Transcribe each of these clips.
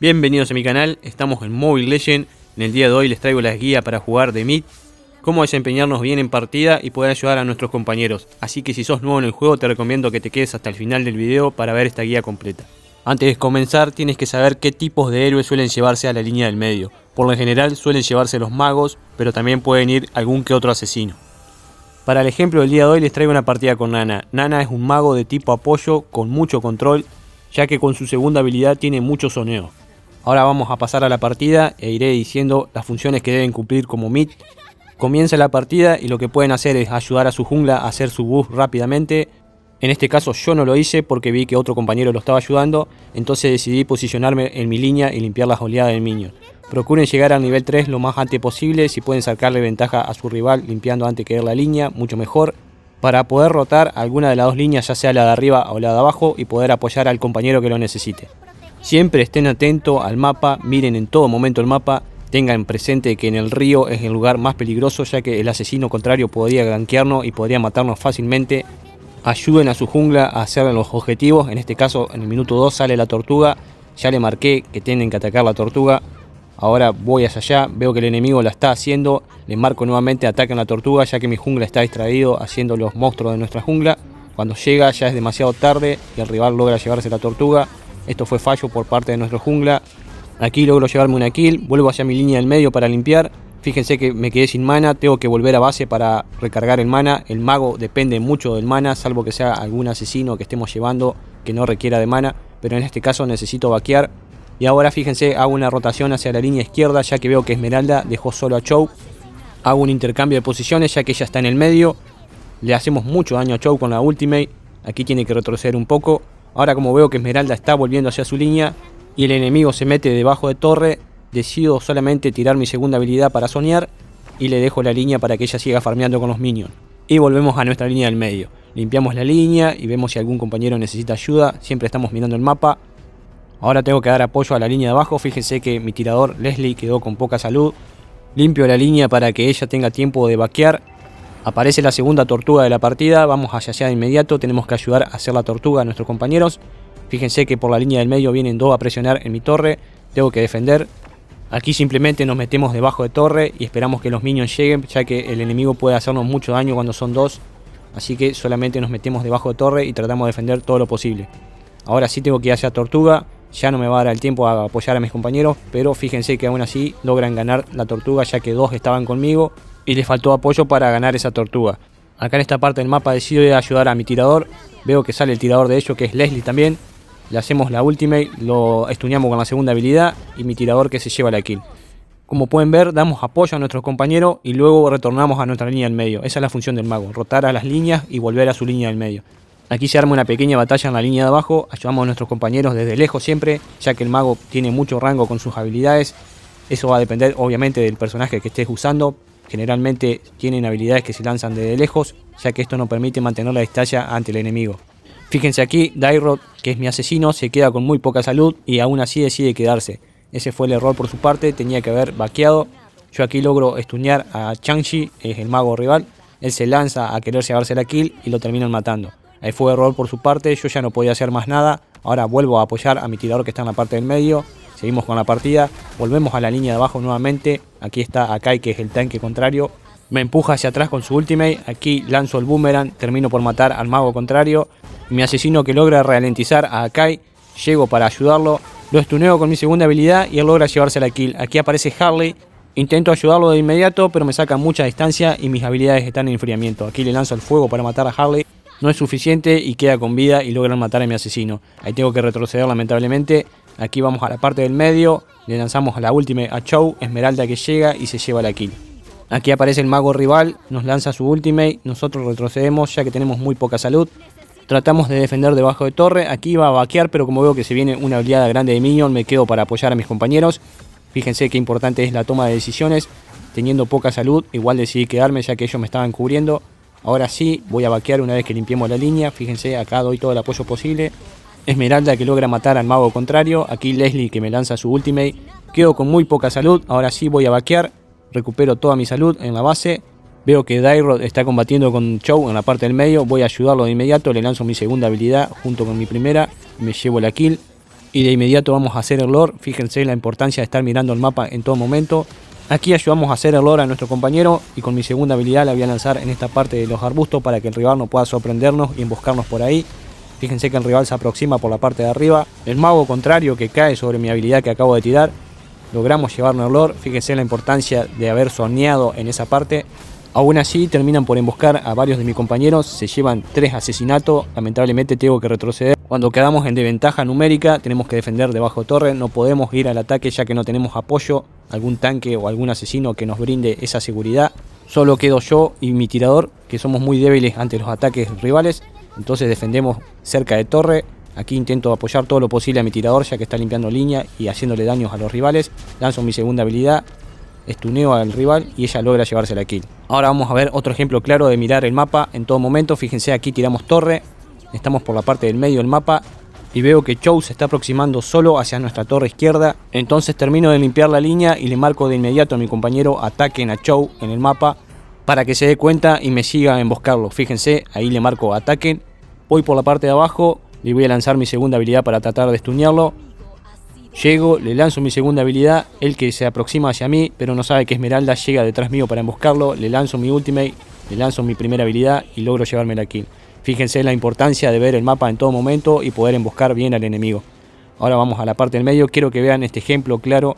Bienvenidos a mi canal, estamos en Mobile Legend. En el día de hoy les traigo las guías para jugar de mid, cómo desempeñarnos bien en partida y poder ayudar a nuestros compañeros. Así que si sos nuevo en el juego te recomiendo que te quedes hasta el final del video para ver esta guía completa. Antes de comenzar tienes que saber qué tipos de héroes suelen llevarse a la línea del medio. Por lo general suelen llevarse los magos, pero también pueden ir algún que otro asesino. Para el ejemplo del día de hoy les traigo una partida con Nana. Nana es un mago de tipo apoyo con mucho control, ya que con su segunda habilidad tiene mucho soneo. Ahora vamos a pasar a la partida e iré diciendo las funciones que deben cumplir como mid. Comienza la partida y lo que pueden hacer es ayudar a su jungla a hacer su buff rápidamente. En este caso yo no lo hice porque vi que otro compañero lo estaba ayudando, entonces decidí posicionarme en mi línea y limpiar las oleadas del minion. Procuren llegar al nivel 3 lo más antes posible, si pueden sacarle ventaja a su rival limpiando antes que ir la línea, mucho mejor, para poder rotar alguna de las dos líneas, ya sea la de arriba o la de abajo, y poder apoyar al compañero que lo necesite. Siempre estén atentos al mapa, miren en todo momento el mapa, tengan presente que en el río es el lugar más peligroso ya que el asesino contrario podría granquearnos y podría matarnos fácilmente. Ayuden a su jungla a hacer los objetivos, en este caso en el minuto 2 sale la tortuga, ya le marqué que tienen que atacar la tortuga. Ahora voy hacia allá, veo que el enemigo la está haciendo, le marco nuevamente, ataquen la tortuga ya que mi jungla está distraído haciendo los monstruos de nuestra jungla. Cuando llega ya es demasiado tarde y el rival logra llevarse la tortuga. Esto fue fallo por parte de nuestro jungla. Aquí logro llevarme una kill, vuelvo hacia mi línea del medio para limpiar. Fíjense que me quedé sin mana, tengo que volver a base para recargar el mana. El mago depende mucho del mana, salvo que sea algún asesino que estemos llevando que no requiera de mana. Pero en este caso necesito vaquear. Y ahora fíjense, hago una rotación hacia la línea izquierda ya que veo que Esmeralda dejó solo a Chow. Hago un intercambio de posiciones ya que ella está en el medio. Le hacemos mucho daño a Chow con la ultimate. Aquí tiene que retroceder un poco. Ahora como veo que Esmeralda está volviendo hacia su línea y el enemigo se mete debajo de torre, decido solamente tirar mi segunda habilidad para soñar y le dejo la línea para que ella siga farmeando con los minions. Y volvemos a nuestra línea del medio. Limpiamos la línea y vemos si algún compañero necesita ayuda. Siempre estamos mirando el mapa. Ahora tengo que dar apoyo a la línea de abajo. Fíjense que mi tirador Leslie quedó con poca salud. Limpio la línea para que ella tenga tiempo de vaquear Aparece la segunda tortuga de la partida, vamos hacia allá de inmediato, tenemos que ayudar a hacer la tortuga a nuestros compañeros. Fíjense que por la línea del medio vienen dos a presionar en mi torre, tengo que defender. Aquí simplemente nos metemos debajo de torre y esperamos que los minions lleguen, ya que el enemigo puede hacernos mucho daño cuando son dos. Así que solamente nos metemos debajo de torre y tratamos de defender todo lo posible. Ahora sí tengo que ir hacia tortuga, ya no me va a dar el tiempo a apoyar a mis compañeros, pero fíjense que aún así logran ganar la tortuga ya que dos estaban conmigo y le faltó apoyo para ganar esa tortuga. Acá en esta parte del mapa decido ayudar a mi tirador. Veo que sale el tirador de hecho que es Leslie también. Le hacemos la ultimate, lo estuneamos con la segunda habilidad y mi tirador que se lleva la kill. Como pueden ver, damos apoyo a nuestros compañeros y luego retornamos a nuestra línea del medio. Esa es la función del mago, rotar a las líneas y volver a su línea del medio. Aquí se arma una pequeña batalla en la línea de abajo, ayudamos a nuestros compañeros desde lejos siempre, ya que el mago tiene mucho rango con sus habilidades. Eso va a depender obviamente del personaje que estés usando, Generalmente tienen habilidades que se lanzan desde lejos, ya que esto no permite mantener la distancia ante el enemigo. Fíjense aquí, Dairod, que es mi asesino, se queda con muy poca salud y aún así decide quedarse. Ese fue el error por su parte, tenía que haber vaqueado. Yo aquí logro estunear a Changshi, es el mago rival. Él se lanza a querer llevarse la kill y lo terminan matando. Ahí fue error por su parte, yo ya no podía hacer más nada. Ahora vuelvo a apoyar a mi tirador que está en la parte del medio. Seguimos con la partida, volvemos a la línea de abajo nuevamente. Aquí está Akai, que es el tanque contrario. Me empuja hacia atrás con su ultimate. Aquí lanzo el boomerang, termino por matar al mago contrario. Mi asesino que logra ralentizar a Akai. Llego para ayudarlo. Lo estuneo con mi segunda habilidad y él logra llevarse la kill. Aquí aparece Harley. Intento ayudarlo de inmediato, pero me saca mucha distancia y mis habilidades están en enfriamiento. Aquí le lanzo el fuego para matar a Harley no es suficiente y queda con vida y logran matar a mi asesino. Ahí tengo que retroceder lamentablemente Aquí vamos a la parte del medio, le lanzamos a la última a Chow, Esmeralda que llega y se lleva la kill. Aquí aparece el mago rival, nos lanza su ultimate, nosotros retrocedemos ya que tenemos muy poca salud. Tratamos de defender debajo de torre, aquí va a vaquear, pero como veo que se viene una oleada grande de minion, me quedo para apoyar a mis compañeros. Fíjense qué importante es la toma de decisiones, teniendo poca salud, igual decidí quedarme ya que ellos me estaban cubriendo. Ahora sí, voy a vaquear una vez que limpiemos la línea, fíjense acá doy todo el apoyo posible, Esmeralda que logra matar al mago contrario, aquí Leslie que me lanza su ultimate, quedo con muy poca salud, ahora sí voy a vaquear, recupero toda mi salud en la base, veo que Dairod está combatiendo con Chow en la parte del medio, voy a ayudarlo de inmediato, le lanzo mi segunda habilidad junto con mi primera, me llevo la kill y de inmediato vamos a hacer el lore, fíjense la importancia de estar mirando el mapa en todo momento, Aquí ayudamos a hacer el lore a nuestro compañero y con mi segunda habilidad la voy a lanzar en esta parte de los arbustos para que el rival no pueda sorprendernos y emboscarnos por ahí. Fíjense que el rival se aproxima por la parte de arriba. El mago contrario que cae sobre mi habilidad que acabo de tirar. Logramos llevarnos el Lord. Fíjense la importancia de haber soñado en esa parte. Aún así terminan por emboscar a varios de mis compañeros, se llevan tres asesinatos, lamentablemente tengo que retroceder. Cuando quedamos en desventaja numérica tenemos que defender debajo torre, no podemos ir al ataque ya que no tenemos apoyo, algún tanque o algún asesino que nos brinde esa seguridad. Solo quedo yo y mi tirador, que somos muy débiles ante los ataques rivales. Entonces defendemos cerca de torre. Aquí intento apoyar todo lo posible a mi tirador ya que está limpiando línea y haciéndole daños a los rivales. Lanzo mi segunda habilidad, estuneo al rival y ella logra llevarse la kill. Ahora vamos a ver otro ejemplo claro de mirar el mapa en todo momento. Fíjense aquí tiramos torre, estamos por la parte del medio del mapa y veo que Chow se está aproximando solo hacia nuestra torre izquierda. Entonces termino de limpiar la línea y le marco de inmediato a mi compañero ataquen a Chow en el mapa para que se dé cuenta y me siga a emboscarlo. Fíjense, ahí le marco ataque. Voy por la parte de abajo, le voy a lanzar mi segunda habilidad para tratar de estuñarlo. Llego, le lanzo mi segunda habilidad, el que se aproxima hacia mí, pero no sabe que Esmeralda llega detrás mío para emboscarlo, le lanzo mi ultimate, le lanzo mi primera habilidad y logro llevarme la kill. Fíjense la importancia de ver el mapa en todo momento y poder emboscar bien al enemigo. Ahora vamos a la parte del medio, quiero que vean este ejemplo claro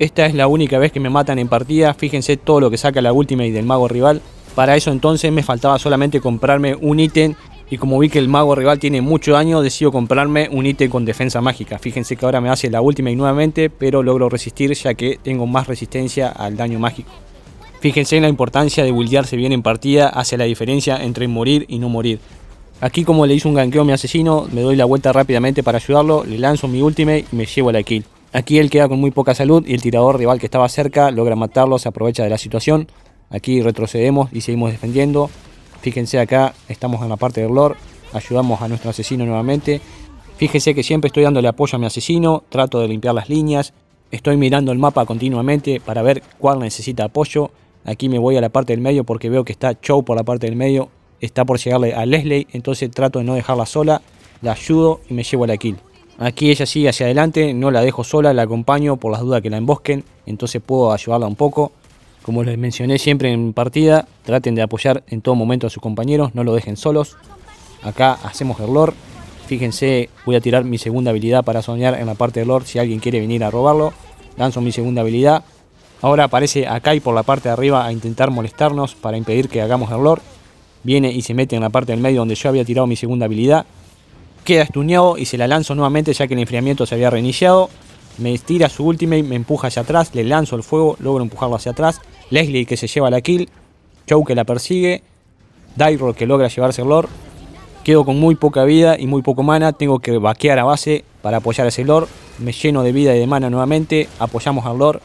esta es la única vez que me matan en partida, fíjense todo lo que saca la última y del mago rival. Para eso entonces me faltaba solamente comprarme un ítem y como vi que el mago rival tiene mucho daño, decido comprarme un ítem con defensa mágica. Fíjense que ahora me hace la última y nuevamente, pero logro resistir ya que tengo más resistencia al daño mágico. Fíjense en la importancia de buildearse bien en partida, hace la diferencia entre morir y no morir. Aquí como le hice un ganqueo a mi asesino, me doy la vuelta rápidamente para ayudarlo, le lanzo mi ultimate y me llevo la kill. Aquí él queda con muy poca salud y el tirador rival que estaba cerca logra matarlo, se aprovecha de la situación. Aquí retrocedemos y seguimos defendiendo. Fíjense acá, estamos en la parte del Lord, ayudamos a nuestro asesino nuevamente. Fíjense que siempre estoy dándole apoyo a mi asesino, trato de limpiar las líneas, estoy mirando el mapa continuamente para ver cuál necesita apoyo. Aquí me voy a la parte del medio porque veo que está Chow por la parte del medio, está por llegarle a Leslie, entonces trato de no dejarla sola, la ayudo y me llevo a la kill. Aquí ella sigue hacia adelante, no la dejo sola, la acompaño por las dudas que la embosquen, entonces puedo ayudarla un poco. Como les mencioné siempre en partida, traten de apoyar en todo momento a sus compañeros, no lo dejen solos. Acá hacemos el Lord, Fíjense, voy a tirar mi segunda habilidad para soñar en la parte del Lord, si alguien quiere venir a robarlo. Lanzo mi segunda habilidad. Ahora aparece acá y por la parte de arriba a intentar molestarnos para impedir que hagamos el Lord, Viene y se mete en la parte del medio donde yo había tirado mi segunda habilidad queda estuñado y se la lanzo nuevamente ya que el enfriamiento se había reiniciado. Me estira su ultimate, me empuja hacia atrás, le lanzo el fuego, logro empujarlo hacia atrás. Leslie que se lleva la kill, Chow que la persigue, Dairo que logra llevarse el Lord. Quedo con muy poca vida y muy poco mana, tengo que vaquear a base para apoyar a ese Lord. Me lleno de vida y de mana nuevamente, apoyamos al Lord.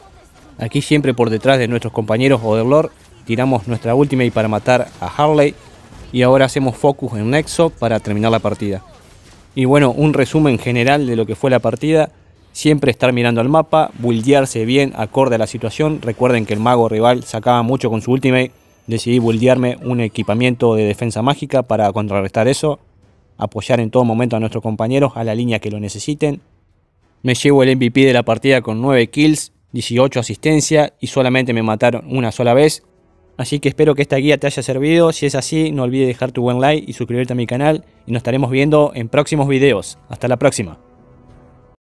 Aquí siempre por detrás de nuestros compañeros o del Lord tiramos nuestra ultimate para matar a Harley. Y ahora hacemos focus en Nexo para terminar la partida. Y bueno, un resumen general de lo que fue la partida. Siempre estar mirando al mapa, buldearse bien acorde a la situación. Recuerden que el mago rival sacaba mucho con su ultimate. Decidí buildearme un equipamiento de defensa mágica para contrarrestar eso. Apoyar en todo momento a nuestros compañeros a la línea que lo necesiten. Me llevo el MVP de la partida con 9 kills, 18 asistencia y solamente me mataron una sola vez. Así que espero que esta guía te haya servido. Si es así, no olvides dejar tu buen like y suscribirte a mi canal. Y nos estaremos viendo en próximos videos. Hasta la próxima.